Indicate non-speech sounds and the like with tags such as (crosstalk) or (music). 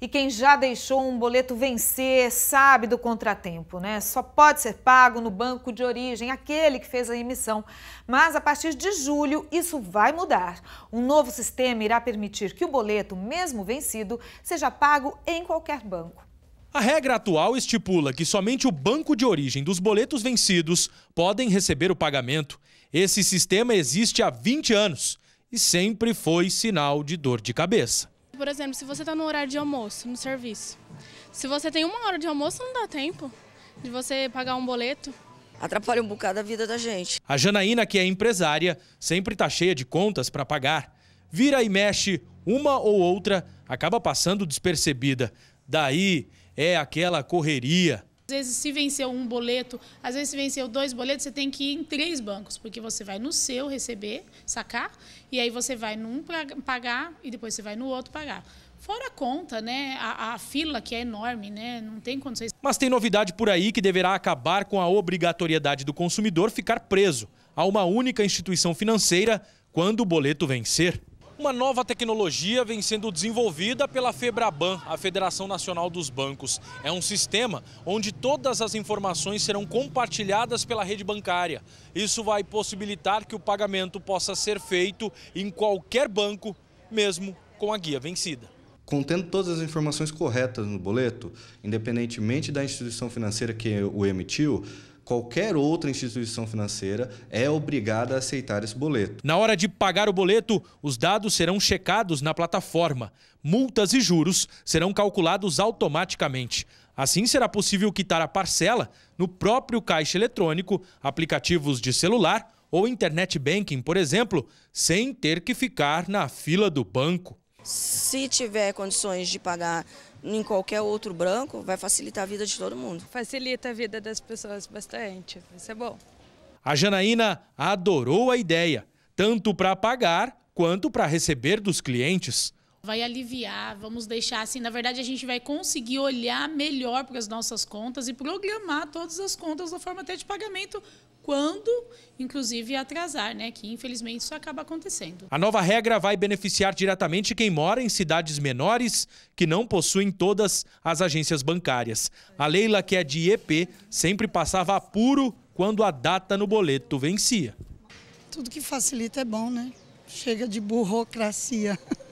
E quem já deixou um boleto vencer sabe do contratempo, né? Só pode ser pago no banco de origem, aquele que fez a emissão. Mas a partir de julho isso vai mudar. Um novo sistema irá permitir que o boleto, mesmo vencido, seja pago em qualquer banco. A regra atual estipula que somente o banco de origem dos boletos vencidos podem receber o pagamento. Esse sistema existe há 20 anos e sempre foi sinal de dor de cabeça. Por exemplo, se você está no horário de almoço, no serviço, se você tem uma hora de almoço, não dá tempo de você pagar um boleto. Atrapalha um bocado a vida da gente. A Janaína, que é empresária, sempre está cheia de contas para pagar. Vira e mexe, uma ou outra acaba passando despercebida. Daí é aquela correria às vezes, se venceu um boleto, às vezes, se venceu dois boletos, você tem que ir em três bancos, porque você vai no seu receber, sacar, e aí você vai num para pagar e depois você vai no outro pagar. Fora a conta, né? A, a, fila que é enorme, né? Não tem condições. Mas tem novidade por aí que deverá acabar com a obrigatoriedade do consumidor ficar preso a uma única instituição financeira quando o boleto vencer. Uma nova tecnologia vem sendo desenvolvida pela Febraban, a Federação Nacional dos Bancos. É um sistema onde todas as informações serão compartilhadas pela rede bancária. Isso vai possibilitar que o pagamento possa ser feito em qualquer banco, mesmo com a guia vencida contendo todas as informações corretas no boleto, independentemente da instituição financeira que o emitiu, qualquer outra instituição financeira é obrigada a aceitar esse boleto. Na hora de pagar o boleto, os dados serão checados na plataforma. Multas e juros serão calculados automaticamente. Assim, será possível quitar a parcela no próprio caixa eletrônico, aplicativos de celular ou internet banking, por exemplo, sem ter que ficar na fila do banco se tiver condições de pagar em qualquer outro branco, vai facilitar a vida de todo mundo. Facilita a vida das pessoas bastante, isso é bom. A Janaína adorou a ideia, tanto para pagar quanto para receber dos clientes vai aliviar, vamos deixar assim. Na verdade, a gente vai conseguir olhar melhor para as nossas contas e programar todas as contas da forma até de pagamento quando, inclusive, atrasar, né? Que infelizmente isso acaba acontecendo. A nova regra vai beneficiar diretamente quem mora em cidades menores que não possuem todas as agências bancárias. A Leila, que é de EP, sempre passava apuro quando a data no boleto vencia. Tudo que facilita é bom, né? Chega de burocracia. (laughs)